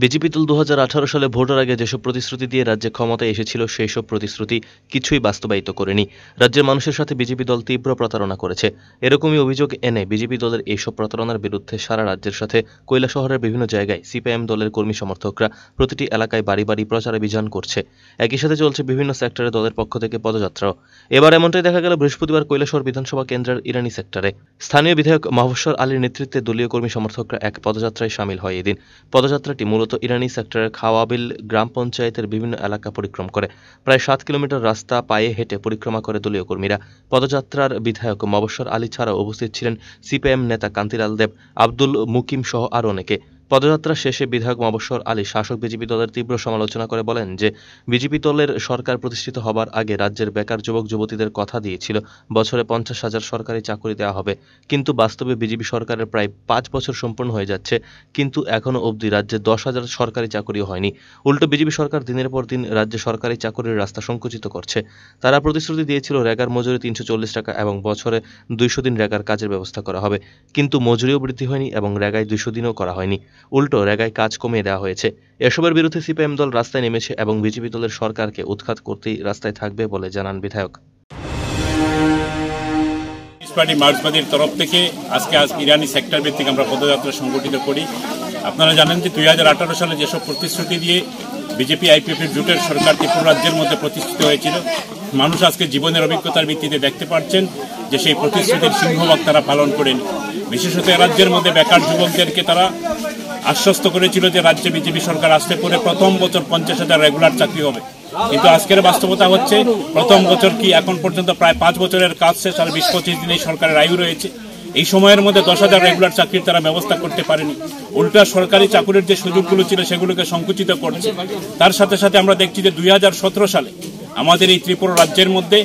BJP দল দু সালে ভোটের আগে যেসব প্রতিশ্রুতি দিয়ে রাজ্যে ক্ষমতায় এসেছিল সেই সব প্রতিশ্রুতি কিছুই বাস্তবায়িত করেনি রাজ্যের মানুষের সাথে বিজেপি দল তীব্র প্রতারণা করেছে এরকমই অভিযোগ এনে বিজেপি দলের এইসব প্রতারণার বিরুদ্ধে সারা রাজ্যের সাথে কৈলা শহরের বিভিন্ন জায়গায় সিপিআইএম দলের কর্মী সমর্থকরা প্রতিটি এলাকায় বাড়ি বাড়ি প্রচার অভিযান করছে একই সাথে চলছে বিভিন্ন সেক্টরে দলের পক্ষ থেকে পদযাত্রাও এবার এমনটাই দেখা গেল বৃহস্পতিবার কৈলাশহর বিধানসভা কেন্দ্রের ইরানি সেক্টরে স্থানীয় বিধায়ক মহবশ্বর আলীর নেতৃত্বে দলীয় কর্মী সমর্থকরা এক পদযাত্রায় সামিল হয় এদিন পদযাত্রাটি মূলত ইরানি সেক্টরের খাওয়াবিল গ্রাম পঞ্চায়েতের বিভিন্ন এলাকা পরিক্রম করে প্রায় সাত কিলোমিটার রাস্তা পায়ে হেঁটে পরিক্রমা করে দলীয় কর্মীরা পদযাত্রার বিধায়ক মহবশ্বর আলী ছাড়াও উপস্থিত ছিলেন সিপিএম নেতা কান্তিলাল দেব আব্দুল মুকিম সহ আরও অনেকে পদযাত্রা শেষে বিধায়ক মবস্বর আলী শাসক বিজেপি দলের তীব্র সমালোচনা করে বলেন যে বিজেপি দলের সরকার প্রতিষ্ঠিত হবার আগে রাজ্যের বেকার যুবক যুবতীদের কথা দিয়েছিল বছরে পঞ্চাশ হাজার সরকারি চাকরি দেওয়া হবে কিন্তু বাস্তবে বিজেপি সরকারের প্রায় পাঁচ বছর সম্পূর্ণ হয়ে যাচ্ছে কিন্তু এখনও অবধি রাজ্যে দশ হাজার সরকারি চাকরিও হয়নি উল্টো বিজেপি সরকার দিনের পর দিন রাজ্যে সরকারি চাকরির রাস্তা সংকুচিত করছে তারা প্রতিশ্রুতি দিয়েছিল রেগার মজুরি তিনশো চল্লিশ টাকা এবং বছরে দুইশো দিন রেগার কাজের ব্যবস্থা করা হবে কিন্তু মজুরিও বৃদ্ধি হয়নি এবং রেগায় দুইশো দিনও করা হয়নি উল্টো রেগায় কাজ কমিয়ে দেওয়া হয়েছে এসবের বিরুদ্ধে সিপিএম দল রাস্তায় নেমেছে এবং বিজেপি দলের সরকারকে উৎখাত করতেই রাস্তায় থাকবে বলে জানান বিধায়ক পার্টি মার্কসবাদীর তরফ থেকে আজকে আজ ইরানি সেক্টর ভিত্তিক আমরা পদযাত্রা সংগঠিত করি আপনারা জানেন যে দুই সালে যেসব প্রতিশ্রুতি দিয়ে বিজেপি আইপিএফের জোটের সরকার ত্রিপুরা রাজ্যের মধ্যে প্রতিষ্ঠিত হয়েছিল মানুষ আজকে জীবনের অভিজ্ঞতার ভিত্তিতে দেখতে পারছেন যে সেই প্রতিশ্রুতির সিংহভাগ তারা পালন করেন বিশেষত রাজ্যের মধ্যে বেকার যুবকদেরকে তারা আশ্বস্ত করেছিল যে রাজ্যে বিজেপি সরকার আসতে পরে প্রথম বছর পঞ্চাশ হাজার রেগুলার চাকরি হবে কিন্তু আজকের বাস্তবতা হচ্ছে প্রথম বছর কি এখন পর্যন্ত প্রায় পাঁচ বছরের কাজ শেষ আর বিশ পঁচিশ দিনে সরকারের আয়ু রয়েছে এই সময়ের মধ্যে দশ হাজার রেগুলার চাকরির তারা ব্যবস্থা করতে পারেনি উল্টা সরকারি চাকরির যে সুযোগগুলো ছিল সেগুলোকে সংকুচিত করছে তার সাথে সাথে আমরা দেখছি যে দুই সালে আমাদের এই ত্রিপুরা রাজ্যের মধ্যে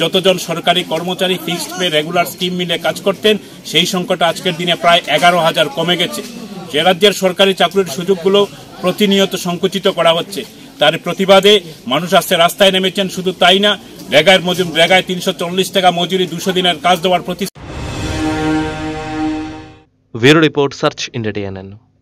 যতজন সরকারি কর্মচারী ফিক্সড পে রেগুলার স্কিম মিলে কাজ করতেন সেই সংখ্যাটা আজকের দিনে প্রায় এগারো হাজার কমে গেছে রাজ্যের সরকারি চাকরির সুযোগগুলো প্রতিনিয়ত সংকুচিত করা হচ্ছে তার প্রতিবাদে মানুষ আসতে রাস্তায় নেমেছেন শুধু তাই না রেগায় মজুর রেগায় তিনশো টাকা মজুরি দুশো দিনের কাজ দেওয়ার প্রতি ব্যুরো রিপোর্ট সার্চ ইন্ডিয়া